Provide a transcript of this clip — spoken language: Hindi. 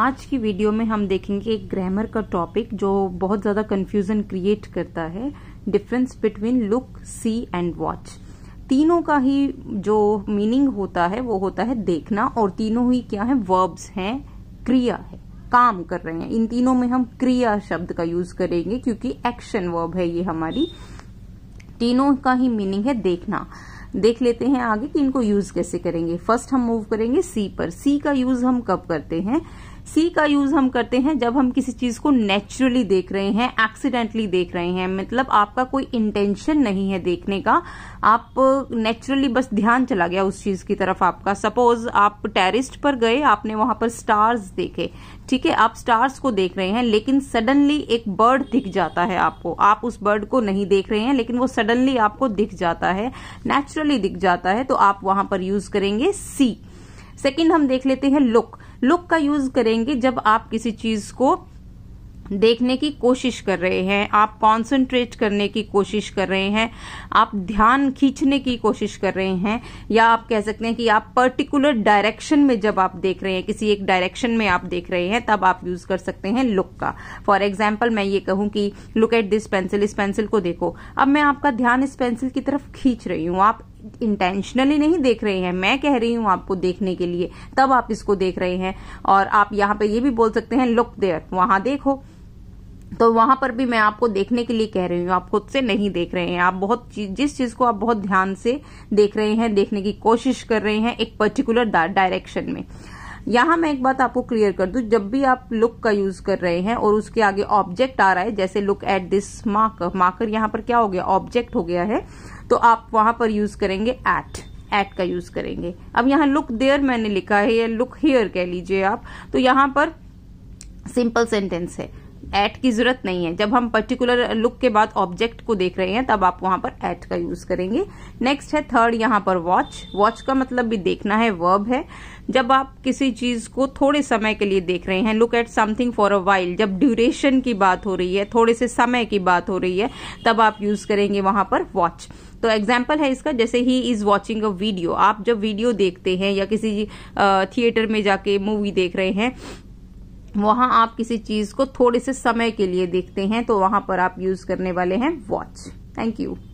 आज की वीडियो में हम देखेंगे एक ग्रामर का टॉपिक जो बहुत ज़्यादा कन्फ्यूज़न क्रिएट करता है difference between look see and watch तीनों का ही जो मीनिंग होता है वो होता है देखना और तीनों ही क्या है वर्ब्स हैं क्रिया है काम कर रहे हैं इन तीनों में हम क्रिया शब्द का यूज करेंगे क्योंकि एक्शन वर्ब है ये हमारी तीनों का ही मीनिंग है देखना देख लेते हैं आगे कि इनको यूज कैसे करेंगे फर्स्ट हम मूव करेंगे सी पर सी का यूज हम कब करते हैं सी का यूज हम करते हैं जब हम किसी चीज को नेचुरली देख रहे हैं एक्सीडेंटली देख रहे हैं मतलब आपका कोई इंटेंशन नहीं है देखने का आप नेचुरली बस ध्यान चला गया उस चीज की तरफ आपका सपोज आप टेरिस्ट पर गए आपने वहां पर स्टार्स देखे ठीक है आप स्टार्स को देख रहे हैं लेकिन सडनली एक बर्ड दिख जाता है आपको आप उस बर्ड को नहीं देख रहे हैं लेकिन वो सडनली आपको दिख जाता है नेचुरली दिख जाता है तो आप वहां पर यूज करेंगे सी सेकेंड हम देख लेते हैं लुक लुक का यूज करेंगे जब आप किसी चीज को देखने की कोशिश कर रहे हैं आप कंसंट्रेट करने की कोशिश कर रहे हैं आप ध्यान खींचने की कोशिश कर रहे हैं या आप कह सकते हैं कि आप पर्टिकुलर डायरेक्शन में जब आप देख रहे हैं किसी एक डायरेक्शन में आप देख रहे हैं तब आप यूज कर सकते हैं लुक का फॉर एग्जाम्पल मैं ये कहूं कि लुक एट दिस पेंसिल इस पेंसिल को देखो अब मैं आपका ध्यान इस पेंसिल की तरफ खींच रही हूं आप इंटेंशनली नहीं देख रहे हैं मैं कह रही हूं आपको देखने के लिए तब आप इसको देख रहे हैं और आप यहाँ पे ये भी बोल सकते हैं लुक देयर वहां देखो तो वहां पर भी मैं आपको देखने के लिए कह रही हूँ आप खुद से नहीं देख रहे हैं आप बहुत चीज, जिस चीज को आप बहुत ध्यान से देख रहे हैं देखने की कोशिश कर रहे हैं एक पर्टिकुलर डायरेक्शन में यहां मैं एक बात आपको क्लियर कर दू जब भी आप लुक का यूज कर रहे हैं और उसके आगे ऑब्जेक्ट आ रहा है जैसे look at this marker marker यहां पर क्या हो गया ऑब्जेक्ट हो गया है तो आप वहां पर यूज करेंगे एट एट का यूज करेंगे अब यहाँ लुक देयर मैंने लिखा है या लुक हियर कह लीजिए आप तो यहां पर सिंपल सेंटेंस है एट की जरूरत नहीं है जब हम पर्टिकुलर लुक के बाद ऑब्जेक्ट को देख रहे हैं तब आप वहां पर एट का यूज करेंगे नेक्स्ट है थर्ड यहाँ पर वॉच वॉच का मतलब भी देखना है वर्ब है जब आप किसी चीज को थोड़े समय के लिए देख रहे हैं look at something for a while जब ड्यूरेशन की बात हो रही है थोड़े से समय की बात हो रही है तब आप यूज करेंगे वहां पर वॉच तो एग्जाम्पल है इसका जैसे he is watching a video आप जब वीडियो देखते हैं या किसी थिएटर में जाके मूवी देख रहे हैं वहां आप किसी चीज को थोड़े से समय के लिए देखते हैं तो वहां पर आप यूज करने वाले हैं वॉच थैंक यू